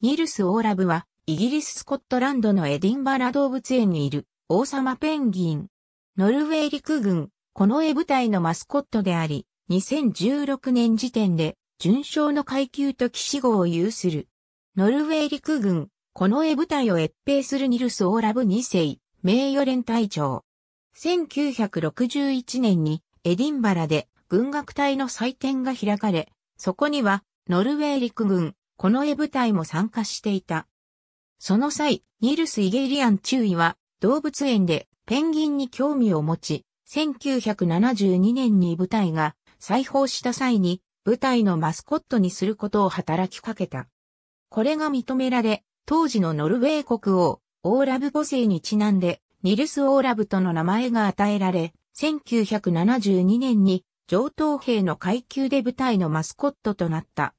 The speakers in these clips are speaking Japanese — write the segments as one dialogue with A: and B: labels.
A: ニルス・オーラブは、イギリス・スコットランドのエディンバラ動物園にいる王様ペンギン。ノルウェー陸軍、この絵部隊のマスコットであり、2016年時点で、順将の階級と騎士号を有する。ノルウェー陸軍、この絵部隊を越兵するニルス・オーラブ2世、名誉連隊長。1961年にエディンバラで軍楽隊の祭典が開かれ、そこにはノルウェー陸軍、この絵部隊も参加していた。その際、ニルス・イゲリアン中尉は動物園でペンギンに興味を持ち、1972年に部隊が再訪した際に部隊のマスコットにすることを働きかけた。これが認められ、当時のノルウェー国王、オーラブ5世にちなんで、ニルス・オーラブとの名前が与えられ、1972年に上等兵の階級で部隊のマスコットとなった。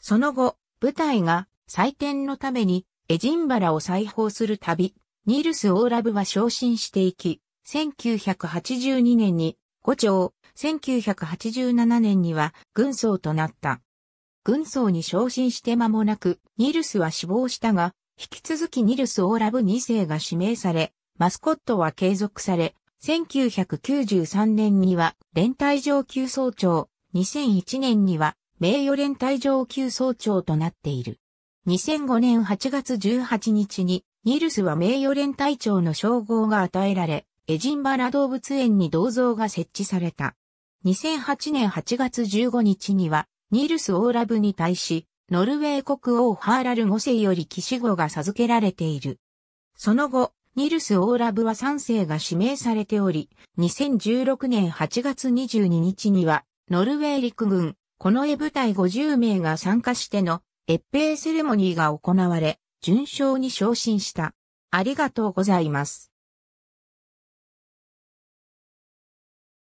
A: その後、部隊が祭典のためにエジンバラを再訪するたび、ニールス・オーラブは昇進していき、1982年に五丁、1987年には軍曹となった。軍曹に昇進して間もなく、ニールスは死亡したが、引き続きニールス・オーラブ2世が指名され、マスコットは継続され、1993年には連隊上級総長、2001年には名誉連隊上級総長となっている。2005年8月18日に、ニルスは名誉連隊長の称号が与えられ、エジンバラ動物園に銅像が設置された。2008年8月15日には、ニルス・オーラブに対し、ノルウェー国王ハーラル5世より騎士号が授けられている。その後、ニルス・オーラブは3世が指名されており、2016年8月22日には、ノルウェー陸軍この絵舞台50名が参加しての閲兵セレモニーが行われ、順賞に昇進した。ありがとうございます。